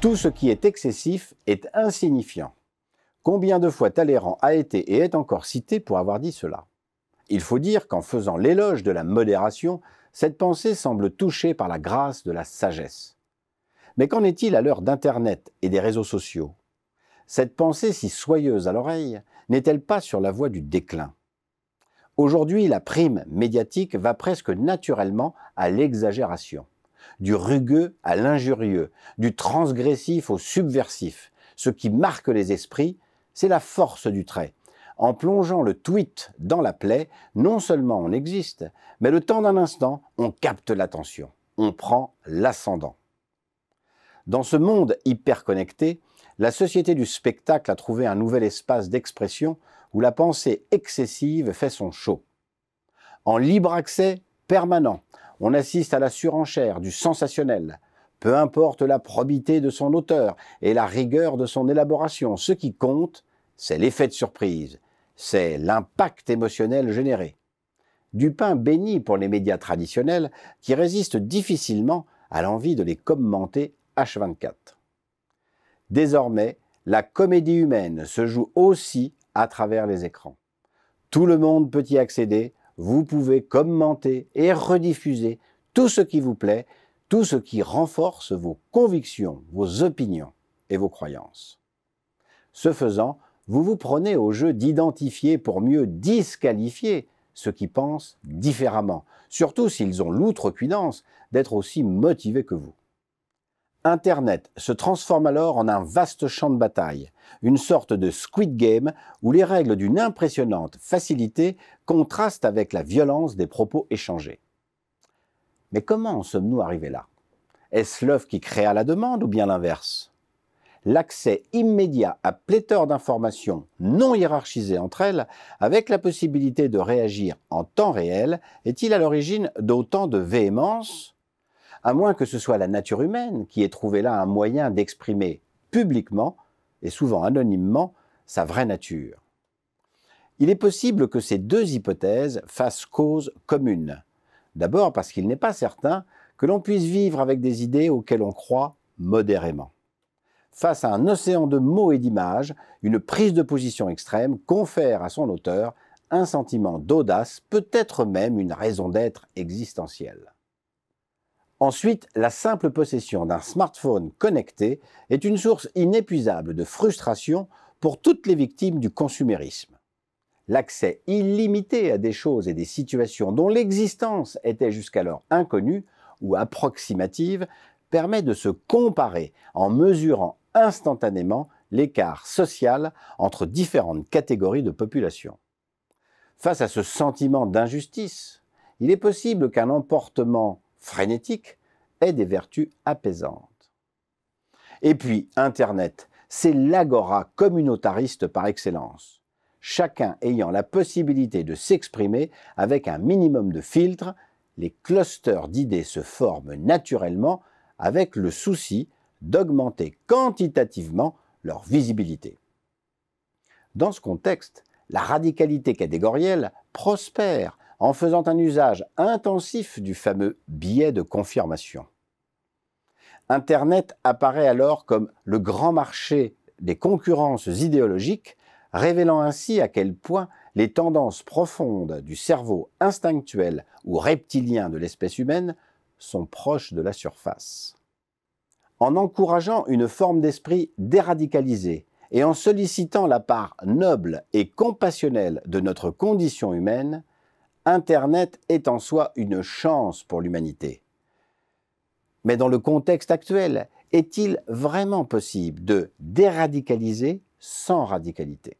Tout ce qui est excessif est insignifiant. Combien de fois Talleyrand a été et est encore cité pour avoir dit cela Il faut dire qu'en faisant l'éloge de la modération, cette pensée semble touchée par la grâce de la sagesse. Mais qu'en est-il à l'heure d'Internet et des réseaux sociaux Cette pensée si soyeuse à l'oreille n'est-elle pas sur la voie du déclin Aujourd'hui, la prime médiatique va presque naturellement à l'exagération du rugueux à l'injurieux, du transgressif au subversif. Ce qui marque les esprits, c'est la force du trait. En plongeant le tweet dans la plaie, non seulement on existe, mais le temps d'un instant, on capte l'attention, on prend l'ascendant. Dans ce monde hyperconnecté, la société du spectacle a trouvé un nouvel espace d'expression où la pensée excessive fait son show. En libre accès permanent, on assiste à la surenchère du sensationnel. Peu importe la probité de son auteur et la rigueur de son élaboration, ce qui compte, c'est l'effet de surprise, c'est l'impact émotionnel généré. Du pain béni pour les médias traditionnels qui résistent difficilement à l'envie de les commenter H24. Désormais, la comédie humaine se joue aussi à travers les écrans. Tout le monde peut y accéder, vous pouvez commenter et rediffuser tout ce qui vous plaît, tout ce qui renforce vos convictions, vos opinions et vos croyances. Ce faisant, vous vous prenez au jeu d'identifier pour mieux disqualifier ceux qui pensent différemment, surtout s'ils ont l'outrecuidance d'être aussi motivés que vous. Internet se transforme alors en un vaste champ de bataille, une sorte de Squid Game où les règles d'une impressionnante facilité contrastent avec la violence des propos échangés. Mais comment en sommes-nous arrivés là Est-ce l'œuf qui créa la demande ou bien l'inverse L'accès immédiat à pléthore d'informations non hiérarchisées entre elles, avec la possibilité de réagir en temps réel, est-il à l'origine d'autant de véhémence à moins que ce soit la nature humaine qui ait trouvé là un moyen d'exprimer publiquement, et souvent anonymement, sa vraie nature. Il est possible que ces deux hypothèses fassent cause commune. D'abord parce qu'il n'est pas certain que l'on puisse vivre avec des idées auxquelles on croit modérément. Face à un océan de mots et d'images, une prise de position extrême confère à son auteur un sentiment d'audace, peut-être même une raison d'être existentielle. Ensuite, la simple possession d'un smartphone connecté est une source inépuisable de frustration pour toutes les victimes du consumérisme. L'accès illimité à des choses et des situations dont l'existence était jusqu'alors inconnue ou approximative permet de se comparer en mesurant instantanément l'écart social entre différentes catégories de population. Face à ce sentiment d'injustice, il est possible qu'un emportement frénétique ait des vertus apaisantes. Et puis, Internet, c'est l'agora communautariste par excellence, chacun ayant la possibilité de s'exprimer avec un minimum de filtres, les clusters d'idées se forment naturellement avec le souci d'augmenter quantitativement leur visibilité. Dans ce contexte, la radicalité catégorielle prospère en faisant un usage intensif du fameux billet de confirmation. Internet apparaît alors comme le grand marché des concurrences idéologiques, révélant ainsi à quel point les tendances profondes du cerveau instinctuel ou reptilien de l'espèce humaine sont proches de la surface. En encourageant une forme d'esprit déradicalisée et en sollicitant la part noble et compassionnelle de notre condition humaine, Internet est en soi une chance pour l'humanité. Mais dans le contexte actuel, est-il vraiment possible de déradicaliser sans radicalité